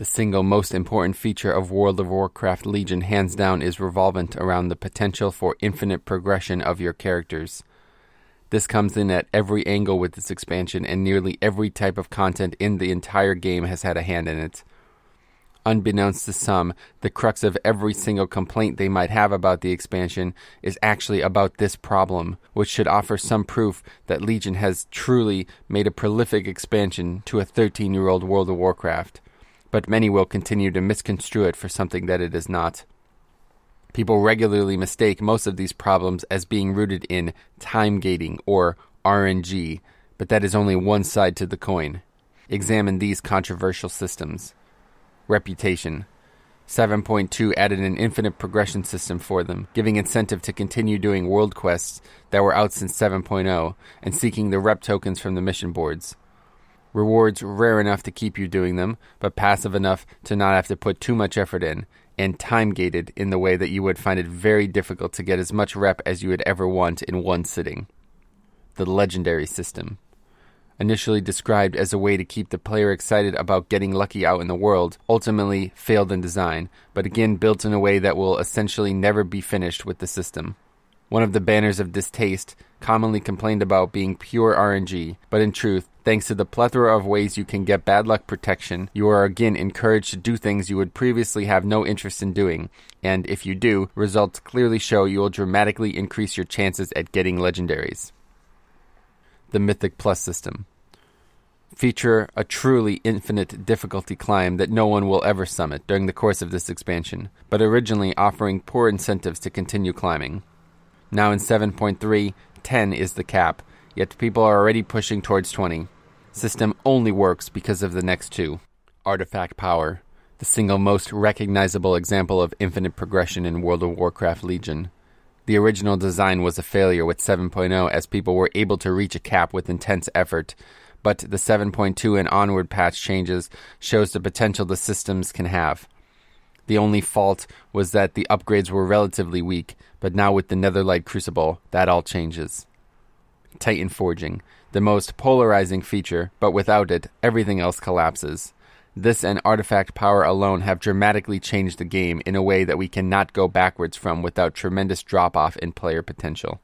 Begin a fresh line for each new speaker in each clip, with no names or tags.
The single most important feature of World of Warcraft Legion, hands down, is revolvent around the potential for infinite progression of your characters. This comes in at every angle with this expansion, and nearly every type of content in the entire game has had a hand in it. Unbeknownst to some, the crux of every single complaint they might have about the expansion is actually about this problem, which should offer some proof that Legion has truly made a prolific expansion to a 13 year old World of Warcraft but many will continue to misconstrue it for something that it is not. People regularly mistake most of these problems as being rooted in time gating or RNG, but that is only one side to the coin. Examine these controversial systems. Reputation. 7.2 added an infinite progression system for them, giving incentive to continue doing world quests that were out since 7.0 and seeking the rep tokens from the mission boards rewards rare enough to keep you doing them, but passive enough to not have to put too much effort in, and time gated in the way that you would find it very difficult to get as much rep as you would ever want in one sitting. The legendary system. Initially described as a way to keep the player excited about getting lucky out in the world, ultimately failed in design, but again built in a way that will essentially never be finished with the system one of the banners of distaste, commonly complained about being pure RNG, but in truth, Thanks to the plethora of ways you can get bad luck protection, you are again encouraged to do things you would previously have no interest in doing, and if you do, results clearly show you will dramatically increase your chances at getting legendaries. The Mythic Plus system. Feature a truly infinite difficulty climb that no one will ever summit during the course of this expansion, but originally offering poor incentives to continue climbing. Now in 7.3, 10 is the cap, yet people are already pushing towards 20. System only works because of the next two. Artifact power, the single most recognizable example of infinite progression in World of Warcraft Legion. The original design was a failure with 7.0 as people were able to reach a cap with intense effort, but the 7.2 and onward patch changes shows the potential the systems can have. The only fault was that the upgrades were relatively weak, but now with the Netherlight Crucible, that all changes. Titan forging, the most polarizing feature, but without it, everything else collapses. This and artifact power alone have dramatically changed the game in a way that we cannot go backwards from without tremendous drop off in player potential.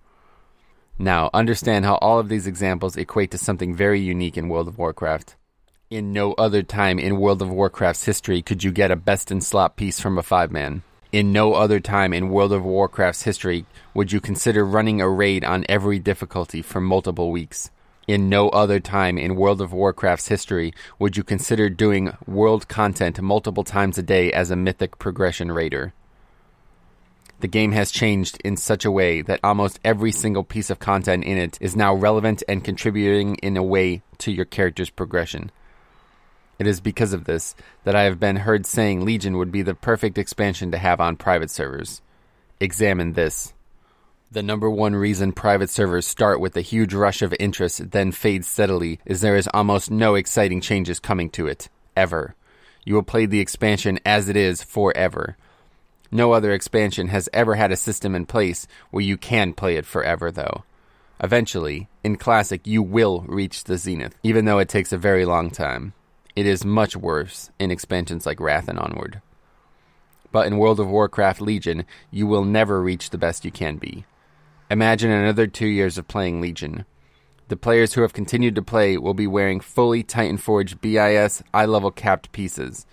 Now, understand how all of these examples equate to something very unique in World of Warcraft. In no other time in World of Warcraft's history could you get a best in slot piece from a five man in no other time in World of Warcraft's history would you consider running a raid on every difficulty for multiple weeks. In no other time in World of Warcraft's history would you consider doing world content multiple times a day as a mythic progression raider. The game has changed in such a way that almost every single piece of content in it is now relevant and contributing in a way to your character's progression. It is because of this that I have been heard saying Legion would be the perfect expansion to have on private servers. Examine this. The number one reason private servers start with a huge rush of interest, then fade steadily, is there is almost no exciting changes coming to it. Ever. You will play the expansion as it is forever. No other expansion has ever had a system in place where you can play it forever, though. Eventually, in Classic, you will reach the zenith, even though it takes a very long time. It is much worse in expansions like Wrath and Onward. But in World of Warcraft Legion, you will never reach the best you can be. Imagine another two years of playing Legion. The players who have continued to play will be wearing fully Titanforge BIS eye level capped pieces,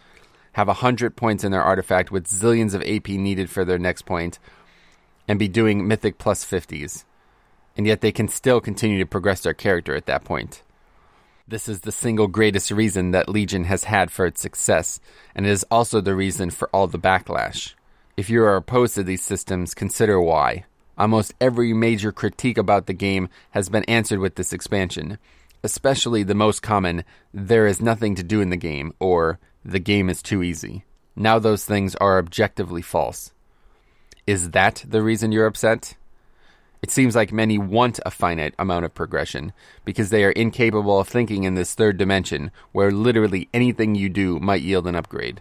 have 100 points in their artifact with zillions of AP needed for their next point, and be doing Mythic plus 50s. And yet they can still continue to progress their character at that point. This is the single greatest reason that Legion has had for its success, and it is also the reason for all the backlash. If you are opposed to these systems, consider why. Almost every major critique about the game has been answered with this expansion, especially the most common there is nothing to do in the game, or the game is too easy. Now, those things are objectively false. Is that the reason you're upset? It seems like many want a finite amount of progression because they are incapable of thinking in this third dimension where literally anything you do might yield an upgrade.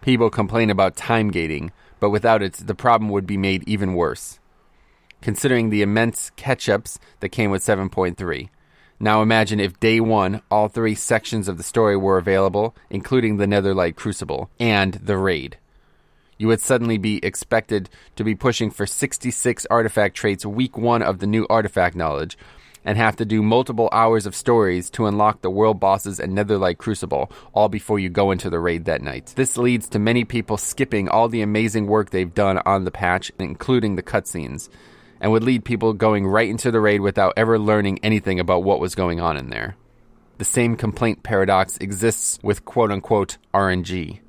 People complain about time gating, but without it, the problem would be made even worse. Considering the immense catch ups that came with 7.3. Now imagine if day one, all three sections of the story were available, including the Netherlight Crucible and the Raid you would suddenly be expected to be pushing for 66 artifact traits week one of the new artifact knowledge, and have to do multiple hours of stories to unlock the world bosses and Netherlight Crucible, all before you go into the raid that night. This leads to many people skipping all the amazing work they've done on the patch, including the cutscenes, and would lead people going right into the raid without ever learning anything about what was going on in there. The same complaint paradox exists with quote unquote RNG.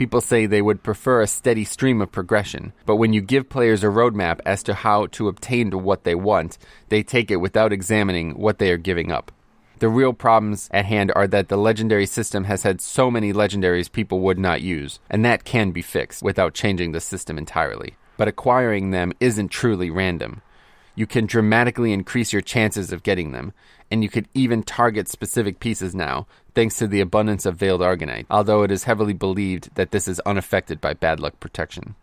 People say they would prefer a steady stream of progression, but when you give players a roadmap as to how to obtain what they want, they take it without examining what they are giving up. The real problems at hand are that the legendary system has had so many legendaries people would not use, and that can be fixed without changing the system entirely. But acquiring them isn't truly random you can dramatically increase your chances of getting them, and you could even target specific pieces now, thanks to the abundance of Veiled Argonite, although it is heavily believed that this is unaffected by bad luck protection.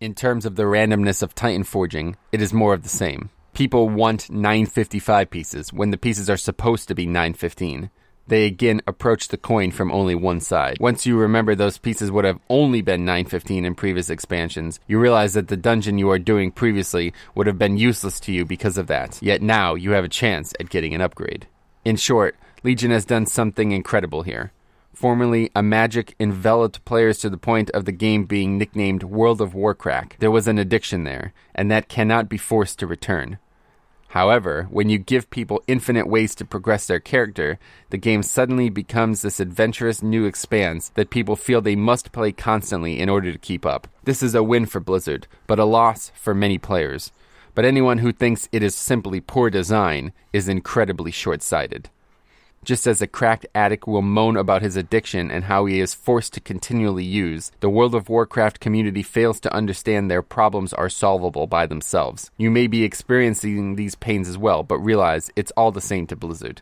In terms of the randomness of Titan forging, it is more of the same. People want 955 pieces when the pieces are supposed to be 915 they again approach the coin from only one side. Once you remember those pieces would have only been 915 in previous expansions, you realize that the dungeon you are doing previously would have been useless to you because of that, yet now you have a chance at getting an upgrade. In short, Legion has done something incredible here. Formerly, a magic enveloped players to the point of the game being nicknamed World of Warcrack. There was an addiction there, and that cannot be forced to return. However, when you give people infinite ways to progress their character, the game suddenly becomes this adventurous new expanse that people feel they must play constantly in order to keep up. This is a win for Blizzard, but a loss for many players. But anyone who thinks it is simply poor design is incredibly short sighted just as a cracked addict will moan about his addiction and how he is forced to continually use, the World of Warcraft community fails to understand their problems are solvable by themselves. You may be experiencing these pains as well, but realize it's all the same to Blizzard.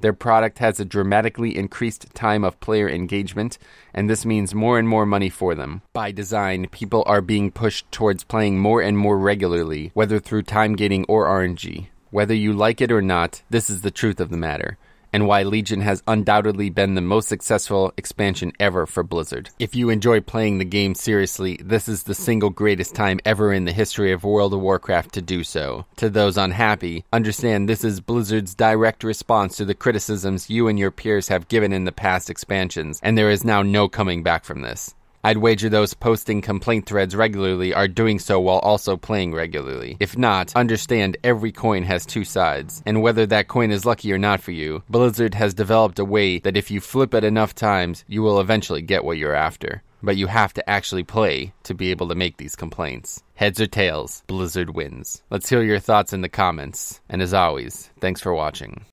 Their product has a dramatically increased time of player engagement, and this means more and more money for them. By design, people are being pushed towards playing more and more regularly, whether through time gating or RNG. Whether you like it or not, this is the truth of the matter and why Legion has undoubtedly been the most successful expansion ever for Blizzard. If you enjoy playing the game seriously, this is the single greatest time ever in the history of World of Warcraft to do so. To those unhappy, understand this is Blizzard's direct response to the criticisms you and your peers have given in the past expansions, and there is now no coming back from this. I'd wager those posting complaint threads regularly are doing so while also playing regularly. If not, understand every coin has two sides, and whether that coin is lucky or not for you, Blizzard has developed a way that if you flip it enough times, you will eventually get what you're after. But you have to actually play to be able to make these complaints. Heads or tails, Blizzard wins. Let's hear your thoughts in the comments. And as always, thanks for watching.